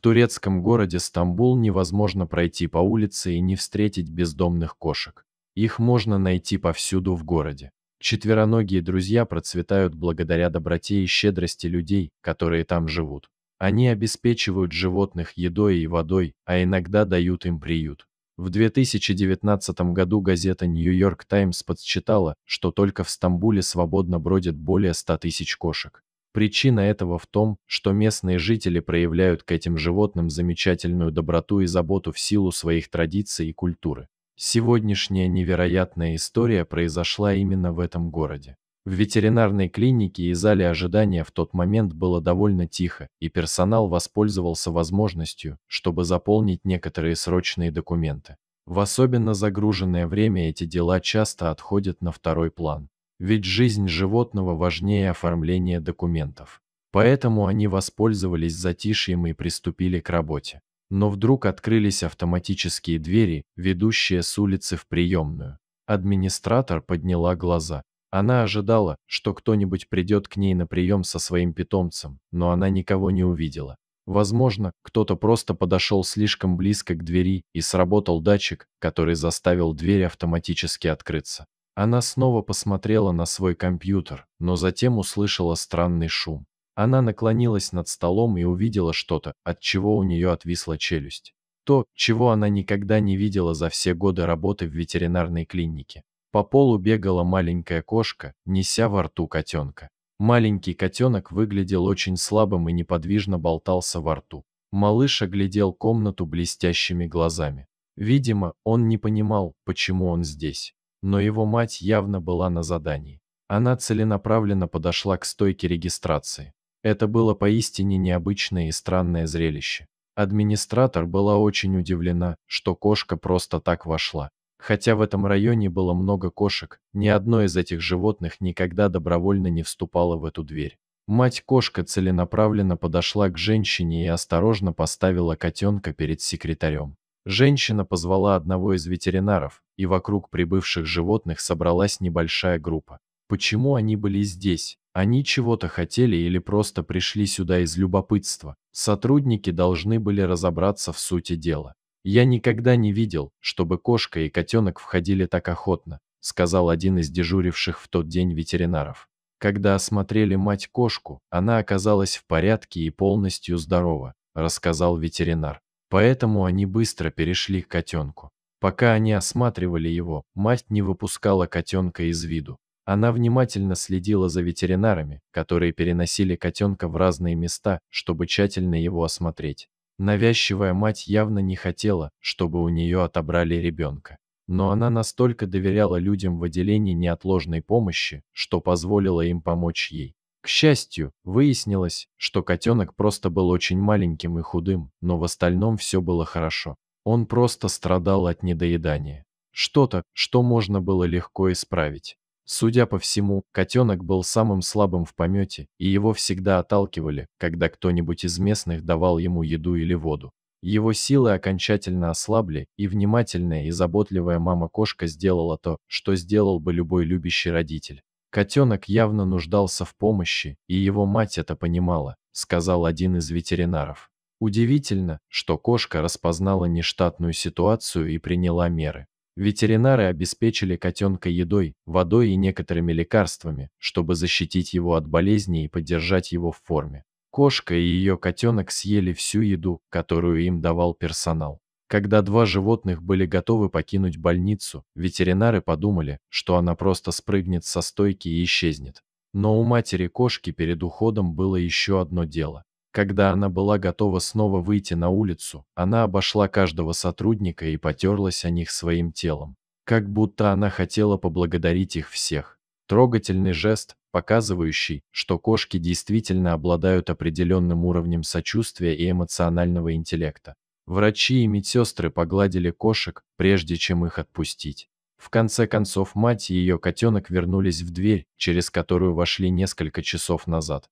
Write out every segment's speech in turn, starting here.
турецком городе Стамбул невозможно пройти по улице и не встретить бездомных кошек. Их можно найти повсюду в городе. Четвероногие друзья процветают благодаря доброте и щедрости людей, которые там живут. Они обеспечивают животных едой и водой, а иногда дают им приют. В 2019 году газета New York Times подсчитала, что только в Стамбуле свободно бродит более 100 тысяч кошек. Причина этого в том, что местные жители проявляют к этим животным замечательную доброту и заботу в силу своих традиций и культуры. Сегодняшняя невероятная история произошла именно в этом городе. В ветеринарной клинике и зале ожидания в тот момент было довольно тихо, и персонал воспользовался возможностью, чтобы заполнить некоторые срочные документы. В особенно загруженное время эти дела часто отходят на второй план ведь жизнь животного важнее оформления документов. Поэтому они воспользовались затишьем и приступили к работе. Но вдруг открылись автоматические двери, ведущие с улицы в приемную. Администратор подняла глаза. Она ожидала, что кто-нибудь придет к ней на прием со своим питомцем, но она никого не увидела. Возможно, кто-то просто подошел слишком близко к двери и сработал датчик, который заставил дверь автоматически открыться. Она снова посмотрела на свой компьютер, но затем услышала странный шум. Она наклонилась над столом и увидела что-то, от чего у нее отвисла челюсть. То, чего она никогда не видела за все годы работы в ветеринарной клинике. По полу бегала маленькая кошка, неся во рту котенка. Маленький котенок выглядел очень слабым и неподвижно болтался во рту. Малыш оглядел комнату блестящими глазами. Видимо, он не понимал, почему он здесь но его мать явно была на задании. Она целенаправленно подошла к стойке регистрации. Это было поистине необычное и странное зрелище. Администратор была очень удивлена, что кошка просто так вошла. Хотя в этом районе было много кошек, ни одно из этих животных никогда добровольно не вступало в эту дверь. Мать-кошка целенаправленно подошла к женщине и осторожно поставила котенка перед секретарем. Женщина позвала одного из ветеринаров, и вокруг прибывших животных собралась небольшая группа. Почему они были здесь? Они чего-то хотели или просто пришли сюда из любопытства? Сотрудники должны были разобраться в сути дела. «Я никогда не видел, чтобы кошка и котенок входили так охотно», сказал один из дежуривших в тот день ветеринаров. Когда осмотрели мать-кошку, она оказалась в порядке и полностью здорова, рассказал ветеринар. Поэтому они быстро перешли к котенку. Пока они осматривали его, мать не выпускала котенка из виду. Она внимательно следила за ветеринарами, которые переносили котенка в разные места, чтобы тщательно его осмотреть. Навязчивая мать явно не хотела, чтобы у нее отобрали ребенка. Но она настолько доверяла людям в отделении неотложной помощи, что позволила им помочь ей. К счастью, выяснилось, что котенок просто был очень маленьким и худым, но в остальном все было хорошо. Он просто страдал от недоедания. Что-то, что можно было легко исправить. Судя по всему, котенок был самым слабым в помете, и его всегда отталкивали, когда кто-нибудь из местных давал ему еду или воду. Его силы окончательно ослабли, и внимательная и заботливая мама-кошка сделала то, что сделал бы любой любящий родитель. Котенок явно нуждался в помощи, и его мать это понимала, сказал один из ветеринаров. Удивительно, что кошка распознала нештатную ситуацию и приняла меры. Ветеринары обеспечили котенка едой, водой и некоторыми лекарствами, чтобы защитить его от болезни и поддержать его в форме. Кошка и ее котенок съели всю еду, которую им давал персонал. Когда два животных были готовы покинуть больницу, ветеринары подумали, что она просто спрыгнет со стойки и исчезнет. Но у матери кошки перед уходом было еще одно дело. Когда она была готова снова выйти на улицу, она обошла каждого сотрудника и потерлась о них своим телом. Как будто она хотела поблагодарить их всех. Трогательный жест, показывающий, что кошки действительно обладают определенным уровнем сочувствия и эмоционального интеллекта. Врачи и медсестры погладили кошек, прежде чем их отпустить. В конце концов, мать и ее котенок вернулись в дверь, через которую вошли несколько часов назад.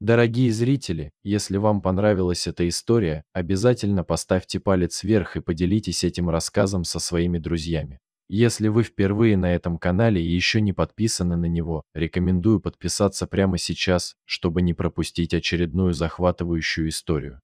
Дорогие зрители, если вам понравилась эта история, обязательно поставьте палец вверх и поделитесь этим рассказом со своими друзьями. Если вы впервые на этом канале и еще не подписаны на него, рекомендую подписаться прямо сейчас, чтобы не пропустить очередную захватывающую историю.